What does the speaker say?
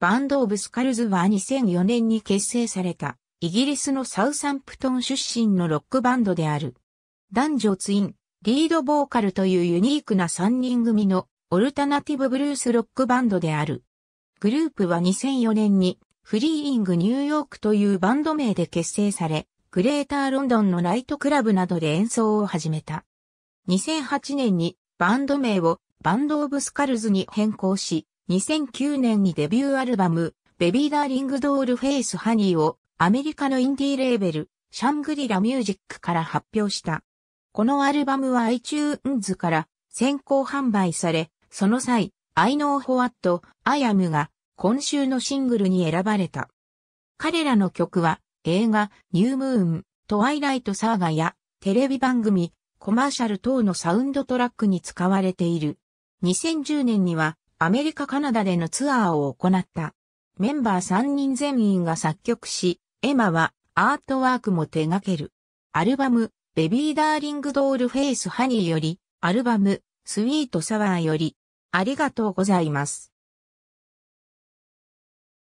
バンド・オブ・スカルズは2004年に結成された、イギリスのサウサンプトン出身のロックバンドである。男女ツイン、リードボーカルというユニークな3人組のオルタナティブブルースロックバンドである。グループは2004年にフリーイングニューヨークというバンド名で結成され、グレーターロンドンのナイトクラブなどで演奏を始めた。2008年にバンド名をバンドオブスカルズに変更し、2009年にデビューアルバム、ベビーダーリングドールフェイスハニーをアメリカのインディーレーベル、シャングリラミュージックから発表した。このアルバムは iTunes から先行販売され、その際、I know what, I am が今週のシングルに選ばれた。彼らの曲は映画ニュームーン、トワイライトサーガやテレビ番組、コマーシャル等のサウンドトラックに使われている。2010年にはアメリカ・カナダでのツアーを行った。メンバー3人全員が作曲し、エマはアートワークも手掛ける。アルバム、ベビーダーリングドールフェイスハニーより、アルバム、スイートサワーより、ありがとうございます。